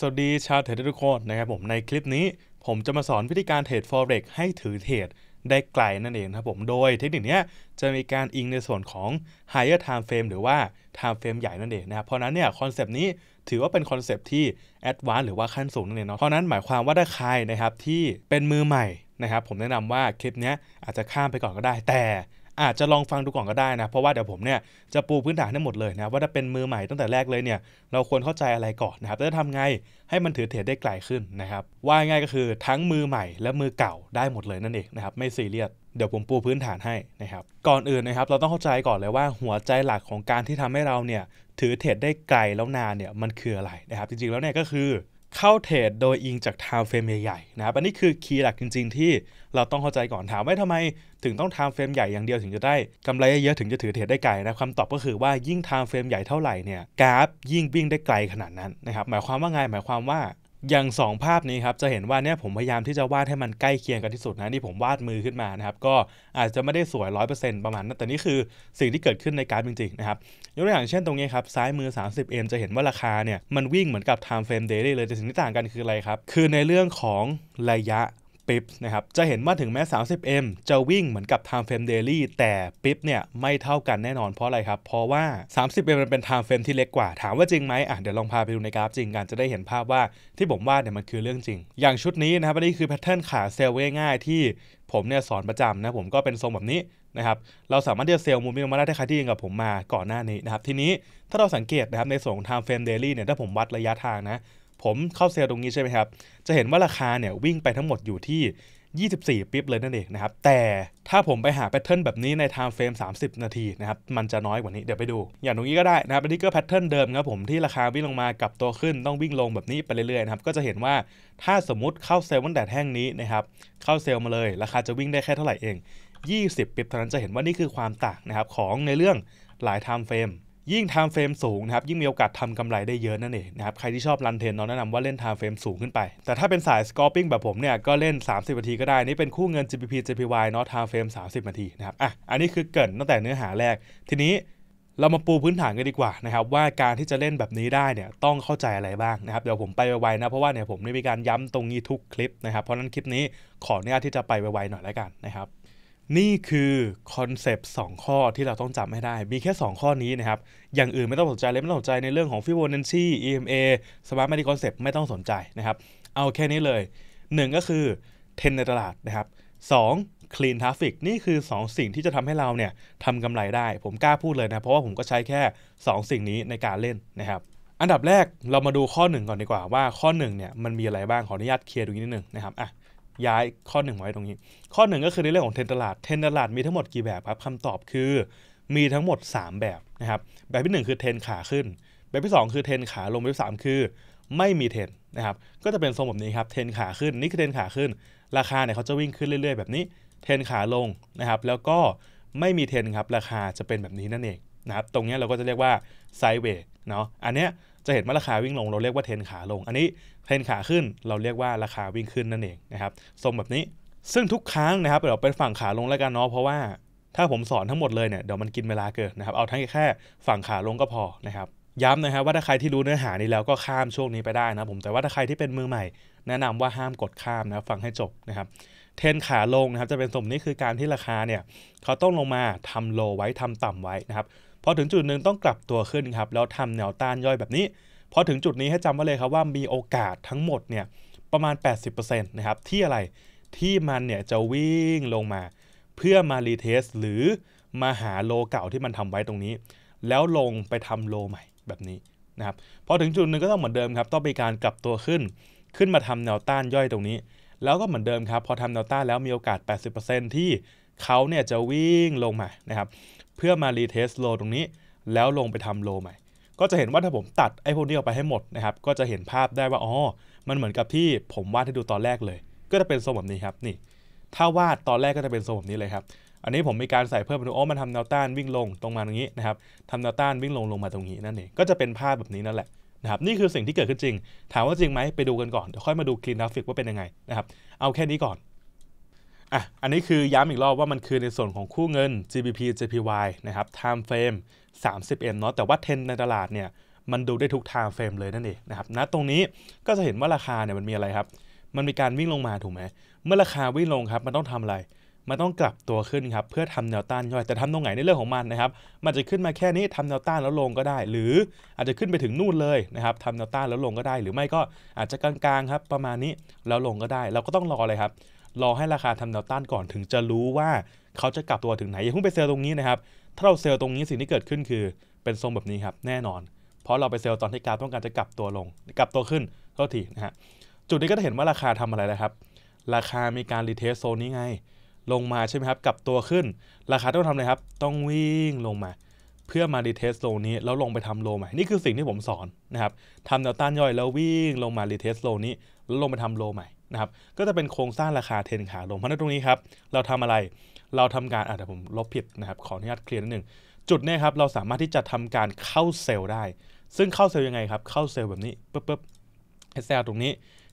สวัสดีชาวเทรดทุกคนนะครับผมในคลิปนี้ผมจะมาสอนวิธีการเทรด forex ให้ถือเทรดได้ไกลนั่นเองครับผมโดยเทคนิคนี้จะมีการอิงในส่วนของ higher time frame หรือว่า time frame ใหญ่นั่นเองนะครับเพราะนั้นเนี่ยคอนเซป t นี้ถือว่าเป็นคอนเซปที่ advanced หรือว่าขั้นสูงนั่นเองเนาะเพราะนั้นหมายความว่าถ้าใครนะครับที่เป็นมือใหม่นะครับผมแนะนำว่าคลิปนี้อาจจะข้ามไปก่อนก็ได้แต่อาจจะลองฟังดูก่อนก็ได้นะ เพราะว่าเดี๋ยวผมเนี่ยจะปูพื้นฐานให้หมดเลยนะว่าถ้าเป็นมือใหม่ตั้งแต่แรกเลยเนี่ยเราควรเข้าใจอะไรก่อนนะครับแล้วจะทำไง ให้มันถือเทรดได้ไกลขึ้นนะครับว่าง่ายก็คือทั้งมือใหม่และมือเก่าได้หมดเลยนั่นเองนะครับไม่ซีเรียสเดี๋ยวผมปูพื้นฐานให้นะครับก่อนอื่นนะครับเราต้องเข้าใจก่อนเลยว่าหัวใจหลักของการที่ทำให้เราเนี่ยถือเทรดได้ไกลแล้วนานเนี่ยมันคืออะไรนะครับ จริงๆแล้วเนี่ยก็คือเข้าเทรดโดยอิงจากไทม์เฟรมใหญ่ๆนะครับอันนี้คือคีย์หลักจริงๆ ที่ เราต้องเข้าใจก่อน ถามว่าทำไม ถึงต้องไทม์เฟรมใหญ่อย่างเดียวถึงจะได้กำไร เยอะถึงจะถือเทรดได้ไกลนะคำตอบก็คือว่ายิ่งไทม์เฟรมใหญ่เท่าไหร่เนี่ยกราฟยิ่งวิ่งได้ไกลขนาดนั้นนะครับ หมายความว่าไง หมายความว่าอย่างสองภาพนี้ครับจะเห็นว่าเนี่ยผมพยายามที่จะวาดให้มันใกล้เคียงกันที่สุดนะที่ผมวาดมือขึ้นมานะครับ ก็อาจจะไม่ได้สวย 100%ประมาณ นั้นแต่นี่คือสิ่งที่เกิดขึ้นในการจริง ๆ นะครับยกตัวอย่างเช่นตรงนี้ครับ ซ้ายมือ 30M จะเห็นว่าราคาเนี่ย มันวิ่งเหมือนกับ time frame daily เลยแต่สิ่งที่ต่างกันคืออะไรครับ คือในเรื่องของระยะปิ๊บนะครับ จะเห็นว่าถึงแม้ 30M จะวิ่งเหมือนกับ Time Frame Daily แต่ปิ๊บเนี่ยไม่เท่ากันแน่นอนเพราะอะไรครับ เพราะว่า 30M มันเป็น Time Frame ที่เล็กกว่า ถามว่าจริงไหมอ่ะเดี๋ยวลองพาไปดูในกราฟจริงกัน จะได้เห็นภาพว่าที่ผมวาดเนี่ยมันคือเรื่องจริง อย่างชุดนี้นะครับนี่คือแพทเทิร์นขาเซลล์ง่ายๆที่ผมเนี่ยสอนประจำนะผมก็เป็นทรงแบบนี้นะครับ เราสามารถที่จะเซลล์มูมิมาได้ถ้าใครที่ยิงกับผมมาก่อนหน้านี้นะครับ ทีนี้ถ้าเราสังเกตนะครับในส่วนของ time frame daily เนี่ยถ้าผมวัดระยะทางนะผมเข้าเซลล์ตรงนี้ใช่ไหมครับ จะเห็นว่าราคาเนี่ยวิ่งไปทั้งหมดอยู่ที่ 24ปิ๊บเลยนั่นเองนะครับ แต่ถ้าผมไปหาแพทเทิร์นแบบนี้ในไทม์เฟรม 30 นาทีนะครับ มันจะน้อยกว่านี้เดี๋ยวไปดู อย่างตรงนี้ก็ได้นะครับอันนี้ก็แพทเทิร์นเดิมครับ ผมที่ราคาวิ่งลงมากับตัวขึ้นต้องวิ่งลงแบบนี้ไปเรื่อยๆนะครับ ก็จะเห็นว่าถ้าสมมติเข้าเซลล์วันแดดแห้งนี้นะครับ เข้าเซลล์มาเลย ราคาจะวิ่งได้แค่เท่าไหร่เอง 20ปิ๊บเท่านั้นจะเห็นว่านี่คือความต่างนะครับของในเรื่องหลายไทม์เฟรมยิ่งไทม์เฟรมสูงนะครับยิ่งมีโอกาสทำกำไรได้เยอะนั่นเองนะครับใครที่ชอบรันเทนเราแนะนำว่าเล่นไทม์เฟรมสูงขึ้นไป แต่ถ้าเป็นสายสกอร์ปิ้งแบบผมเนี่ยก็เล่น 30นาทีก็ได้ นี่เป็นคู่เงิน g p p JPY เนาะไทม์เฟรม30นาทีนะครับอ่ะอันนี้คือเกินตั้งแต่เนื้อหาแรกทีนี้เรามาปูพื้นฐานกันดีกว่านะครับว่าการที่จะเล่นแบบนี้ได้เนี่ยต้องเข้าใจอะไรบ้างนะครับเดี๋ยวผมไปไวๆนะเพราะว่าเนี่ยผมได้มีการย้ำตรงนี้ทุกคลิปนะครับเพราะนั้นคลิปนี้ขออนุญาตที่จะไปไวๆหน่อยแล้วกันนะครับนี่คือคอนเซปต์2ข้อที่เราต้องจำให้ได้ มีแค่ 2 ข้อนี้นะครับอย่างอื่นไม่ต้องสนใจเลยไม่ต้องสนใจในเรื่องของฟิโบนัชชี EMA s า a r t m o ด e คอนเซปต์ไม่ต้องสนใจนะครับเอาแค่นี้เลย 1 ก็คือเทรนในตลาดนะครับ 2. Clean Traffic นี่คือ 2 สิ่งที่จะทำให้เราเนี่ยทำกำไรได้ผมกล้าพูดเลยนะ เพราะว่าผมก็ใช้แค่ 2 สิ่งนี้ในการเล่นนะครับ อันดับแรกเรามาดูข้อ1ก่อนดีกว่าว่าข้อ1เนี่ยมันมีอะไรบ้างขออนุญาตเคลียร์ดูนิดนึงนะครับอ่ะย้ายข้อหนึ่งไว้ตรงนี้ข้อหนึ่งก็คือในเรื่องของเทรนตลาดเทรนตลาดมีทั้งหมดกี่แบบครับคำตอบคือมีทั้งหมด 3 แบบนะครับ แบบที่ 1 คือเทนขาขึ้น แบบที่ 2 คือเทนขาลงแบบที่สคือไม่มีเทนนะครับก็จะเป็นทรงแบบนี้ครับเทนขาขึ้นนี่คือเทนขาขึ้น ราคาเนี่ยเขาจะวิ่งขึ้นเรื่อยๆแบบนี้เทนขาลงนะครับ แล้วก็ไม่มีเทนครับราคาจะเป็นแบบนี้นั่นเองนะครับตรงนี้เราก็จะเรียกว่าไซเวย์เนาะอันเนี้ยจะเห็นว่าราคาวิ่งลงเราเรียกว่าเทนขาลง อันนี้เทนขาขึ้นเราเรียกว่าราคาวิ่งขึ้นนั่นเองนะครับทรงแบบนี้ซึ่งทุกครั้งนะครับเราเป็นฝั่งขาลงแล้วกันเนาะเพราะว่าถ้าผมสอนทั้งหมดเลยเนี่ยเดี๋ยวมันกินเวลาเกินนะครับเอาทั้งแค่ฝั่งขาลงก็พอนะครับ ย้ำนะครับว่าถ้าใครที่รู้เนื้อหานี้แล้วก็ข้ามช่วงนี้ไปได้นะผมแต่ว่าถ้าใครที่เป็นมือใหม่ แนะนำว่าห้ามกดข้ามนะฟังให้จบนะครับเทนขาลงนะครับจะเป็นสมนี้คือการที่ราคาเนี่ยเขาต้องลงมาทำโลไว้ทำต่ำไว้นะครับพอถึงจุดหนึ่งต้องกลับตัวขึ้นครับ แล้วทำแนวต้านย่อยแบบนี้ พอถึงจุดนี้ให้จำไว้เลยครับว่ามีโอกาสทั้งหมดเนี่ยประมาณ 80%นะครับ ที่อะไรที่มันเนี่ยจะวิ่งลงมา เพื่อมารีเทสหรือมาหาโลเก่าที่มันทำไว้ตรงนี้แล้วลงไปทำโลใหม่แบบนี้นะครับพอถึงจุดหนึ่งก็ต้องเหมือนเดิมครับ ต้องมีการกลับตัวขึ้น ขึ้นมาทำแนวต้านย่อยตรงนี้ แล้วก็เหมือนเดิมครับพอทำแนวต้านแล้วมีโอกาส 80%ที่เขาเนี่ยจะวิ่งลงมานะครับเพื่อมารีเทสโลตรงนี้ แล้วลงไปทำโลใหม่ ก็จะเห็นว่าถ้าผมตัดไอ้พวกนี้ออกไปให้หมดนะครับก็จะเห็นภาพได้ว่าอ๋อมันเหมือนกับที่ผมวาดให้ดูตอนแรกเลย ก็จะเป็นทรงแบบนี้ครับนี่ ถ้าวาดตอนแรกก็จะเป็นทรงแบบนี้เลยครับอันนี้ผมมีการใส่เพิ่มเป็นโอ้มันทำแนวต้านวิ่งลงตรงมาตรงนี้นะครับทำแนวต้านวิ่งลงลงมาตรงนี้นั่นเองก็จะเป็นภาพแบบนี้นั่นแหละนะครับนี่คือสิ่งที่เกิดขึ้นจริง ถามว่าจริงไหมไปดูกันก่อนเดี๋ยวค่อยมาดูคลีนกราฟิกว่าเป็นยังไงนะครับเอาแค่นี้ก่อนอ่ะ อันนี้คือย้ำอีกรอบว่ามันคือในส่วนของคู่เงิน GBP JPY นะครับ time frame 30M เนาะแต่ว่าเทรนในตลาดเนี่ย มันดูได้ทุก time frame เลยนั่นเองนะครับณนะตรงนี้ก็จะเห็นว่าราคาเนี่ยมันมีอะไรครับ มันมีการวิ่งลงมาถูกไหม เมื่อราคาวิ่งลงครับมันต้องทำอะไร มันต้องกลับตัวขึ้นครับ เพื่อทำแนวต้านย่อยแต่ทำตรงไหนในเรื่องของมันนะครับ มันจะขึ้นมาแค่นี้ทำแนวต้านแล้วลงก็ได้ หรืออาจจะขึ้นไปถึงนู่นเลยนะครับทำแนวต้านแล้วลงก็ได้ หรือไม่ก็อาจจะกลางๆครับ ประมาณนี้แล้วลงก็ได้เราก็ต้องรอเลยครับรอให้ราคาทำแนวต้านก่อนถึงจะรู้ว่าเขาจะกลับตัวถึงไหนอย่าเพิ่งไปเซลล์ตรงนี้นะครับถ้าเราเซลล์ตรงนี้สิ่งที่เกิดขึ้นคือ เป็นทรงแบบนี้ครับแน่นอน เพราะเราไปเซลล์ตอนที่กราฟต้องการจะกลับตัวลงกลับตัวขึ้นก็ทีนะฮะจุดนี้ก็จะเห็นว่าราคาทำอะไรนะครับราคามีการรีเทสโซนนี้ไงลงมาใช่ไหมครับกลับตัวขึ้น ราคาต้องทำอะไรครับต้องวิ่งลงมา เพื่อมารีเทสโซนนี้แล้วลงไปทำโลใหม่นี่คือสิ่งที่ผมสอนนะครับทำแนวต้านย่อยแล้ววิ่งลงมารีเทสโลนนี้แล้วลงไปทำโลใหม่นะครับก็จะเป็นโครงสร้างราคาเทนขาลงเพราะนั้นตรงนี้ครับเราทำอะไร เราทำการอ่ะแต่ผมลบผิดนะครับ ขออนุญาตเคลียร์นิดนึงจุดนี้ครับเราสามารถที่จะทำการเข้าเซลล์ได้ ซึ่งเข้าเซลล์ยังไงครับ เข้าเซลล์แบบนี้ปุ๊บปุ๊บซลตรงนี้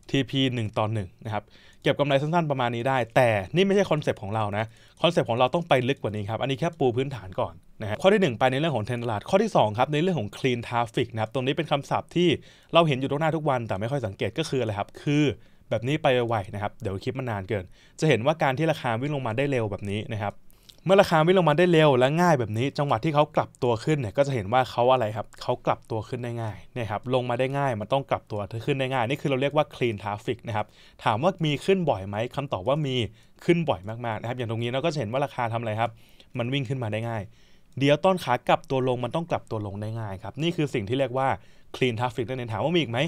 TP 1ต่อ1นะครับ เก็บกำไรสั้น ๆ ประมาณนี้ได้ แต่นี่ไม่ใช่คอนเซปต์ของเรานะ คอนเซปต์ของเราต้องไปลึกกว่านี้ครับ อันนี้แค่ปูพื้นฐานก่อนนะครับข้อที่ 1ไปในเรื่องของเทรนตลาด ข้อที่2ครับในเรื่องของคลีนทราฟิกนะครับ ตรงนี้เป็นคำศัพท์ที่เราเห็นอยู่ตรงหน้าทุกวัน แต่ไม่ค่อยสังเกตก็คืออะไรครับคือแบบนี้ไปไวนะครับเดี๋ยวคลิปมันนานเกิน จะเห็นว่าการที่ราคาวิ่งลงมาได้เร็วแบบนี้นะครับ เมื่อราคาวิ่งลงมาได้เร็วและง่ายแบบนี้ จังหวะที่เขากลับตัวขึ้นเนี่ยก็จะเห็นว่าเขาอะไรครับเขากลับตัวขึ้นได้ง่ายนะครับลงมาได้ง่าย มันต้องกลับตัวขึ้นได้ง่าย นี่คือเราเรียกว่าคลีนทราฟิกนะครับถามว่ามีขึ้นบ่อยไหมคำตอบว่ามีขึ้นบ่อยมากๆนะครับอย่างตรงนี้เราก็จะเห็นว่าราคาทำอะไรครับ มันวิ่งขึ้นมาได้ง่าย เดี๋ยวต้นขากลับตัวลงมันต้องกลับตัวลงได้ง่ายครับนี่คือสิ่งที่เรียกว่าคลีนทราฟิกนั่นเองถามว่ามีอีกไหม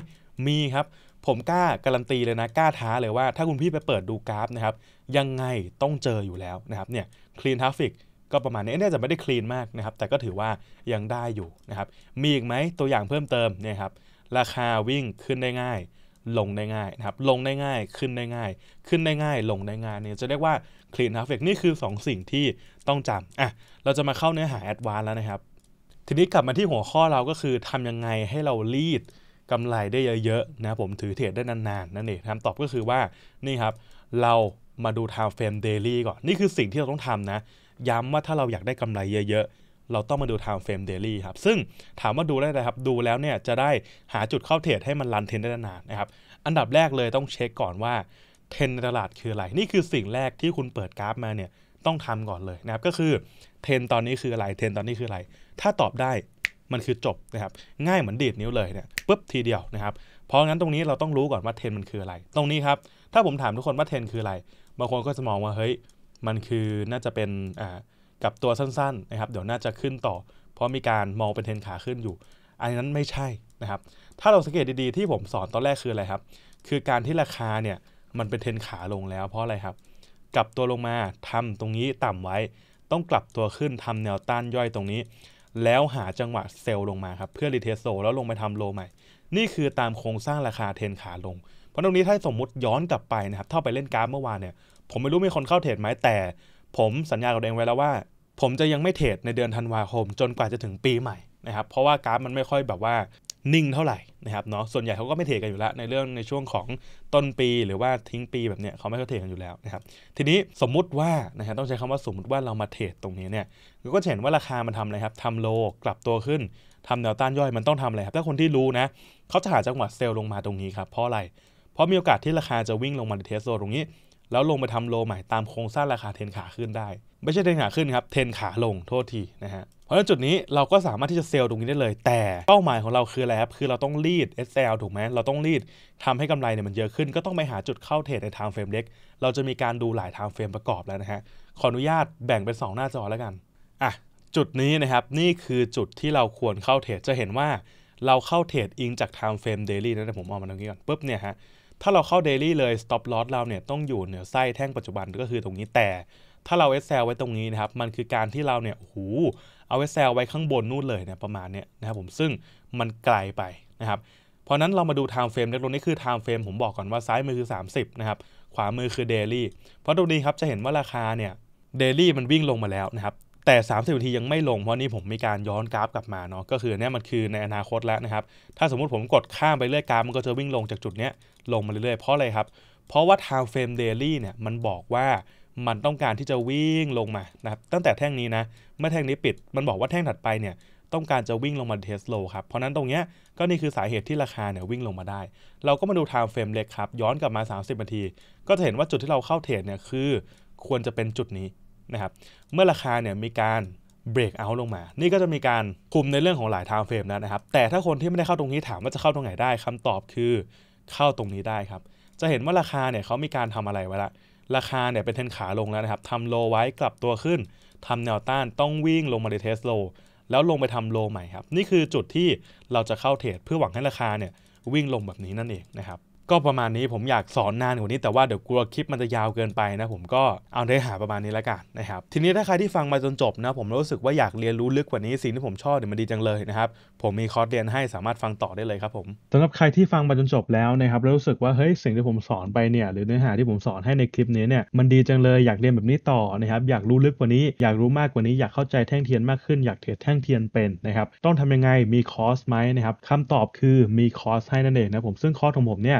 มีครับผมกล้าการันตีเลยนะกล้าท้าเลยว่าถ้าคุณพี่ไปเปิดดูกราฟนะครับยังไงต้องเจออยู่แล้วนะครับเนี่ยคลีนทราฟิกก็ประมาณนี้น่ยจะไม่ได้คลีนมากนะครับแต่ก็ถือว่ายังได้อยู่นะครับมีอีกไหมตัวอย่างเพิ่มเติมเนี่ยครับราคาวิ่งขึ้นได้ง่ายลงได้ง่ายนะครับลงได้ง่ายขึ้นได้ง่าย ขึ้นได้ง่ายลงได้ง่ายเนี่ยจะเรียกว่าคลีนทราฟิกนี่คือ 2 สิ่งที่ต้องจำอ่ะเราจะมาเข้าเนื้อหาแอดวานแล้วนะครับ ทีนี้กลับมาที่หัวข้อเราก็คือทำยังไงให้เราลีดกำไรได้เยอะๆนะผมถือเทรดได้นานๆนั่นเองคำตอบก็คือว่านี่ครับ เรามาดู time frame daily ก่อนนี่คือสิ่งที่เราต้องทำนะ ย้ำว่าถ้าเราอยากได้กำไรเยอะๆ เราต้องมาดู time frame daily ครับซึ่งถามว่าดูได้ไหมครับดูแล้วเนี่ยจะได้หาจุดเข้าเทรดให้มันรันเทนได้นานนะครับอันดับแรกเลยต้องเช็คก่อนว่าเทรนในตลาดคืออะไรนี่คือสิ่งแรกที่คุณเปิด กราฟมาเนี่ยต้องทำก่อนเลยนะครับก็คือเทรนตอนนี้คืออะไรเทรนตอนนี้คืออะไรถ้าตอบได้มันคือจบนะครับง่ายเหมือนดีดนิ้วเลยเนี่ยปุ๊บทีเดียวนะครับ เพราะงั้นตรงนี้เราต้องรู้ก่อนว่าเทนมันคืออะไร ตรงนี้ครับถ้าผมถามทุกคนว่าเทนคืออะไร บางคนก็จะมองว่าเฮ้ยมันคือน่าจะเป็นอ่ากับตัวสั้นๆนะครับ เดี๋ยวน่าจะขึ้นต่อ เพราะมีการมองเป็นเทนขาขึ้นอยู่ อันนั้นไม่ใช่นะครับ ถ้าเราสังเกตดีๆที่ผมสอนตอนแรกคืออะไรครับ คือการที่ราคาเนี่ยมันเป็นเทนขาลงแล้ว เพราะอะไรครับ กลับตัวลงมาทำตรงนี้ต่ำไว้ ต้องกลับตัวขึ้นทำแนวต้านย่อยตรงนี้แล้วหาจังหวะเซลล์ลงมาครับเพื่อรีเทสโซ แล้วลงไปทำโลใหม่ นี่คือตามโครงสร้างราคาเทนขาลง เพราะตรงนี้ถ้าสมมุติย้อนกลับไปนะครับเท่าไปเล่นกราฟ เมื่อวานเนี่ย ผมไม่รู้มีคนเข้าเทรดไหมแต่ผมสัญญากับเองไว้แล้วว่า ผมจะยังไม่เทรดในเดือนธันวาคม จนกว่าจะถึงปีใหม่นะครับเพราะว่ากราฟมันไม่ค่อยแบบว่านิ่งเท่าไหร่นะครับเนาะส่วนใหญ่เขาก็ไม่เทกันอยู่แล้วในเรื่องในช่วงของต้นปีหรือว่าทิ้งปีแบบเนี้ยเขาไม่เขาเทกันอยู่แล้วนะครับทีนี้สมมุติว่านะครับต้องใช้คำว่าสมมุติว่าเรามาเทรดตรงนี้เนี่ยเราก็เห็นว่าราคามันทำอะไรครับทำโลกลับตัวขึ้นทำแนวต้านย่อยมันต้องทำอะไรครับถ้าคนที่รู้นะเขาจะหาจังหวะเซลล์ลงมาตรงนี้ครับเพราะอะไร เพราะมีโอกาสที่ราคาจะวิ่งลงมาในเทสโซตรงนี้แล้วลงไปทำโลใหม่ตามโครงสร้างราคาเทนขาขึ้นได้ ไม่ใช่เทนขาขึ้นครับเทนขาลงโทษทีนะฮะเพราะฉะนั้นจุดนี้เราก็สามารถที่จะเซลล์ตรงนี้ได้เลย แต่เป้าหมายของเราคืออะไรครับคือเราต้องรีด SL ถูกไหมเราต้องรีดทำให้กำไรเนี่ยมันเยอะขึ้นก็ต้องไปหาจุดเข้าเทรดในทางเฟรมเล็ก เราจะมีการดูหลายทางเฟรมประกอบแล้วนะฮะขออนุญาตแบ่งเป็น 2 หน้าจอแล้วกันอ่ะจุดนี้นะครับนี่คือจุดที่เราควรเข้าเทรดจะเห็นว่าเราเข้าเทรดอิงจากไทม์เฟรมเดลี่นะผมเอามาตรงนี้ก่อนปุ๊บเนี่ยฮะถ้าเราเข้าเดลี่เลย stop loss เราเนี่ยต้องอยู่เหนือไส้แท่งปัจจุบันก็คือตรงนี้แต่ ถ้าเราเอสซ l ไว้ตรงนี้นะครับมันคือการที่เราเนี่ยโอ้โหเอาซ l ไว้ข้างบนนู่นเลยเนี่ยประมาณเนี่ยนะครับผมซึ่งมันไกลไปนะครับเพราะนั้นเรามาดูไทม์เฟรมเล็กลงนี่คือไทม์เฟรมผมบอกก่อนว่าซ้ายมือคือ 30 นะครับ ขวามือคือ daily เพราะตรงนี้ครับจะเห็นว่าราคาเนี่ยเดลี่มันวิ่งลงมาแล้วนะครับแต่ 30นาที ยังไม่ลง เพราะ นี่ผม มี การ ย้อน กราฟ กลับ มา เนาะก็คือเนี่ยมัน คือ ใน อนาคต แล้ว นะครับ ถ้า สมมุติ ผม กด ข้าม ไป เรื่อยกราฟ มันก็จะวิ่ง ลง จาก จุด เนี้ย ลงมาเรื่อยๆ เพราะอะไรครับ เพราะว่า time frame daily เนี่ย มัน บอกว่า มัน ต้องการ ที่จะวิ่ง ลงมา นะครับ ตั้งแต่แท่งนี้นะ เมื่อ แท่งนี้ ปิด มันบอกว่าแท่ง ถัดไป เนี่ย ต้องการ จะ วิ่งลง มา เทสโลครับ เพราะนั้นตรง เนี้ย ก็นี่คือสาเหตุที่ราคาเนี่ยวิ่งลงมาได้ เราก็มาดู time frame เล็กครับย้อนกลับมา 30นาที ก็จะเห็นว่าจุดที่เราเข้าเทรดเนี่ยคือควรจะเป็นจุดนี้นะครับเมื่อราคาเนี่ยมีการเบรกเอาลงมา นี่ก็จะมีการคุมในเรื่องของหลายไทม์เฟรมนะครับ แต่ถ้าคนที่ไม่ได้เข้าตรงนี้ถามว่าจะเข้าตรงไหนได้คำตอบคือเข้าตรงนี้ได้ครับ จะเห็นว่าราคาเนี่ยเขามีการทำอะไรไว้ละ ราคาเนี่ยเป็นเทนขาลงแล้วนะครับ ทำโลไว้กลับตัวขึ้นทำแนวต้านต้องวิ่งลงมาในเทสโลแล้วลงไปทำโลใหม่ครับ นี่คือจุดที่เราจะเข้าเทรดเพื่อหวังให้ราคาเนี่ยวิ่งลงแบบนี้นั่นเองนะครับก็ประมาณนี้ผมอยากสอนนานกว่านี้แต่ว่าเดี๋ยวกลัวคลิปมันจะยาวเกินไปนะผมก็เอาเนื้อหาประมาณนี้แล้วกันนะครับทีนี้ถ้าใครที่ฟังมาจนจบนะผมรู้สึกว่าอยากเรียนรู้ลึกกว่านี้สิ่งที่ผมชอบเนี่ยมันดีจังเลยนะครับผมมีคอร์สเรียนให้สามารถฟังต่อได้เลยครับผมสำหรับใครที่ฟังมาจนจบแล้วนะครับรู้สึกว่าเฮ้ยสิ่งที่ผมสอนไปเนี่ยหรือเนื้อหาที่ผมสอนให้ในคลิปนี้เนี่ยมันดีจังเลยอยากเรียนแบบนี้ต่อนะครับอยากรู้ลึกกว่านี้ อยากรู้มากกว่านี้ อยากเข้าใจแท่งเทียนมากขึ้นอยากเทรดแท่งเทียนเป็นนะครับต้องทำยังไง มีคอร์สไหมนะครับคำตอบคือ มีคอร์สให้นั่นเองนะผมซึ่งคอร์สของผมเนี่ย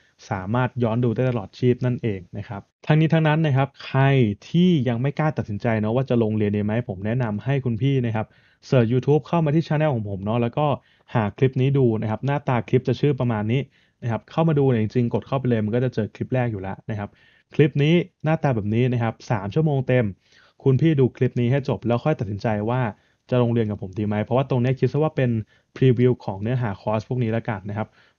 สามารถย้อนดูได้ตลอดชีพนั่นเองนะครับทั้งนี้ทั้งนั้นนะครับ ใครที่ยังไม่กล้าตัดสินใจเนาะว่าจะลงเรียนดีไหมผมแนะนำให้คุณพี่นะครับเสิร์ชยู u t u b e เข้ามาที่ช anel ของผมเนาะแล้วก็หาคลิปนี้ดูนะครับ หน้าตาคลิปจะชื่อประมาณนี้นะครับ เข้ามาดูเนี่ยจริงๆ กดเข้าไปเลยมันก็จะเจอคลิปแรกอยู่แล้วนะครับ คลิปนี้หน้าตาแบบนี้นะครับสามชั่วโมงเต็ม คุณพี่ดูคลิปนี้ให้จบ แล้วค่อยตัดสินใจว่าจะลงเรียนกับผมดีไหมเพราะว่าตรงนี้คิดซะว่าเป็นพรีวิวของเนื้อหาคอร์สพวกนี้แล้วกันนะครับ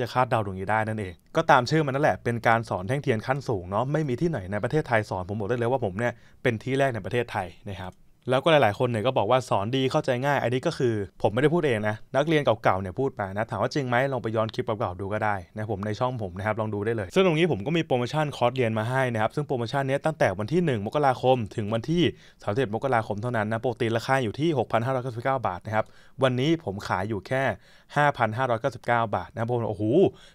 ที่จะคาดเดาตรงนี้ได้นั่นเองก็ตามชื่อมันนั่นแหละเป็นการสอนแท่งเทียนขั้นสูงเนาะไม่มีที่ไหนในประเทศไทยสอน ผมบอกได้เลยว่าผมเนี่ยเป็นที่แรกในประเทศไทยนะครับแล้วก็หลายๆคนเนี่ยก็บอกว่าสอนดีเข้าใจง่ายอันนี้ก็คือ ผมไม่ได้พูดเองนะนักเรียนเก่าๆเนี่ยพูดมานะถามว่าจริงไหมลองไปย้อนคลิปเก่าๆดูก็ได้นะผมในช่องผมนะครับลองดูได้เลยซึ่งตรงนี้ผมก็มีโปรโมชั่นคอร์สเรียนมาให้นะครับซึ่งโปรโมชั่นนี้ตั้งแต่วันที่ 1 มกราคม ถึงวันที่31มกราคมเท่านั้นนะปกติราคาอยู่ที่6,599บาทนะครับวันนี้ผมขายอยู่แค่5,599บาทนะผมโอ้โห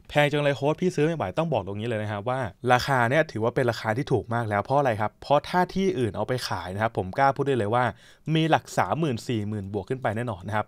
แพงจังเลยโค้ดพี่ซื้อไม่ไหวต้องบอกตรงนี้เลยนะครับว่า ราคาเนี่ยถือว่าเป็นราคาที่ถูกมากแล้วเพราะอะไรครับ เพราะถ้าที่อื่นเอาไปขายนะครับ ผมกล้าพูดได้เลยว่ามีหลัก3 4 0 0 0 0 บวกขึ้นไปแน่นอนนะครับ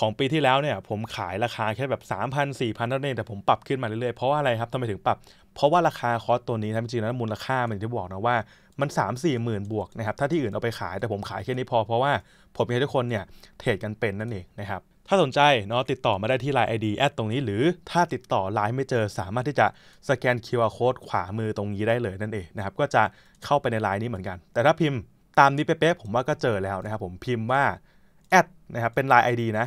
ของปีที่แล้วเนี่ยผมขายราคาแค่แบบ 3,000 4,000เท่านั้นเองแต่ผมปรับขึ้นมาเรื่อยๆ เพราะว่าอะไรครับทำไมถึงปรับ เพราะว่าราคาคอร์สตัวนี้นะจริงๆแล้วมูลค่ามันที่บอกนะว่ามัน 3 4หมื่นบวกนะครับถ้าที่อื่นเอาไปขายแต่ผมขายแค่นี้พอ เพราะว่าผมอยให้ทุกคนเนี่ยเทรดกันเป็นนั่นเองนะครับถ้าสนใจเนาะติดต่อมาได้ที่ Line ID แอดตรงนี้หรือถ้าติดต่อ Line ไม่เจอสามารถที่จะสแกน QR Code ขวามือตรงนี้ได้เลยนั่นเองนะครับก็จะเข้าไปใน Line นี้เหมือนกัน แต่ถ้าพิมพ์ตามนี้เป๊ะๆผมว่าก็เจอแล้วนะครับผมพิมพ์ว่าแอดนะครับเป็น Line ID นะ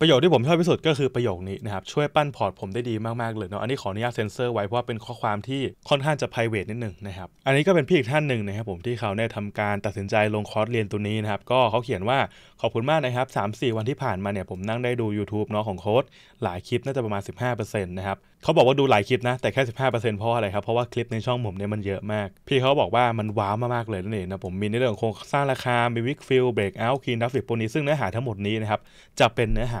ประโยคที่ผมชอบที่สุดก็คือประโยคนี้นะครับช่วยปั้นพอร์ตผมได้ดีมากๆเลยเนาะอันนี้ขออนุญาตเซ็นเซอร์ไว้เพราะว่าเป็นข้อความที่ค่อนข้างจะ p r i v a t นิดหนึ่งนะครับอันนี้ก็เป็นพี่อีกท่านหนึ่งนะครับผมที่เขาได้ทำการตัดสินใจลงคอร์สเรียนตัวนี้นะครับก็เขาเขียนว่าขอบคุณมากนะครับ3 4 วันที่ผ่านมาเนี่ยผมนั่งได้ดู YouTube เนาะของโค้ดหลายคลิปน่าจะประมาณ 15%นะครับเขาบอกว่าดูหลายคลิปนะแต่แค่15%เพราะอะไรครับเพราะว่าคลิปในช่องผมเนี่ยมันเยอะมาก พี่เขาบอกว่ามันว้าวมากๆเลยนั่นเองนะผมมีในเรื่องของโครงสร้างราคามีวิกฟิลเบรกเอาท์คีนดับฟิปโปนีซึ่งเนื้อหาทั้งหมดนี้นะครับจะเป็นเนื้อหา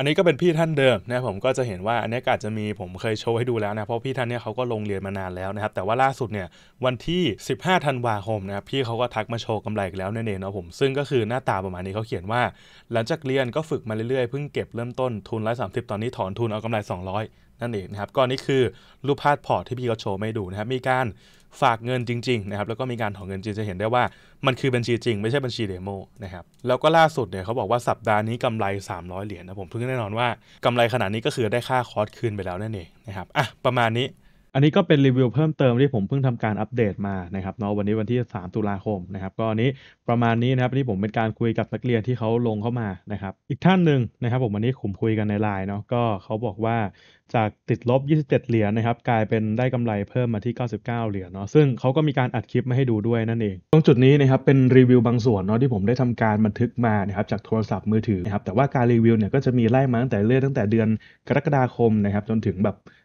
อันนี้ก็เป็นพี่ท่านเดิมนะผมก็จะเห็นว่าอันนี้อาจจะมีผมเคยโชว์ให้ดูแล้วนะ เพราะพี่ท่านเนี่ยเขาก็ลงเรียนมานานแล้วนะครับ แต่ว่าล่าสุดเนี่ยวันที่ 15ธันวาคมนะพี่เขาก็ทักมาโชว์กำไรอีกแล้วน่นเเนาะผมซึ่งก็คือหน้าตาประมาณนี้เขาเขียนว่า หลังจากเรียนก็ฝึกมาเรื่อยๆเพิ่งเก็บเริ่มต้นทุนร้อยสามสิบตอนนี้ถอนทุนเอากำไร200 นั่นเองนะครับก็นี่คือรูปภาพพอร์ตที่พี่เขาโชว์ไม่ดูนะครับมีการฝากเงินจริงๆนะครับแล้วก็มีการถอนเงินจริงจะเห็นได้ว่ามันคือบัญชีจริงไม่ใช่บัญชีเดโมนะครับแล้วก็ล่าสุดเนี่ยเขาบอกว่าสัปดาห์นี้กำไร 300 เหรียญนะผมเพิ่งแน่นอนว่ากำไรขนาดนี้ก็คือได้ค่าคอร์สคืนไปแล้วนั่นเองนะครับอ่ะ ประมาณนี้อันนี้ก็เป็นรีวิวเพิ่มเติมที่ผมเพิ่งทำการอัปเดตมานะครับเนาะวันนี้วันที่ 3 ตุลาคมนะครับก็อันนี้ประมาณนี้นะครับนี่ผมเป็นการคุยกับนักเรียนที่เขาลงเข้ามานะครับอีกท่านหนึ่งนะครับผมวันนี้ผมคุยกันในไลน์เนาะก็เขาบอกว่าจากติดลบ 27 เหรียญนะครับกลายเป็นได้กำไรเพิ่มมาที่ 99 เหรียญเนาะซึ่งเขาก็มีการอัดคลิปมาให้ดูด้วยนั่นเอง ตรงจุดนี้นะครับเป็นรีวิวบางส่วนเนาะที่ผมได้ทำการบันทึกมานะครับจากโทรศัพท์มือถือนะครับแต่ว่าการรีวิวเนี่ยก็จะมีไล่มาตั้งแต่เรื่องตั้งแต่เดือนกรกฎาคมนะครับจนถึงแบบ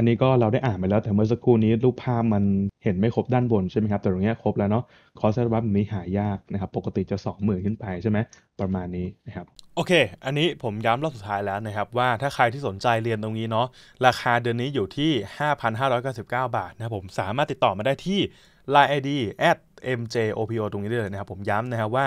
อันนี้ก็เราได้อ่านไปแล้วแต่เมื่อสักครู่นี้รูปภาพมันเห็นไม่ครบด้านบนใช่ไหมครับแต่ตรงนี้ครบแล้วเนาะคอสเซอร์บัฟนี้หายากนะครับปกติจะ 20,000ขึ้นไปใช่ไหมประมาณนี้นะครับโอเค อันนี้ผมย้ำรอบสุดท้ายแล้วนะครับว่าถ้าใครที่สนใจเรียนตรงนี้เนาะราคาเดือนนี้อยู่ที่ 5,599 บาทนะครับผมสามารถติดต่อมาได้ที่ Line ID mjopo ตรงนี้ได้เลยนะครับผมย้ำนะครับว่า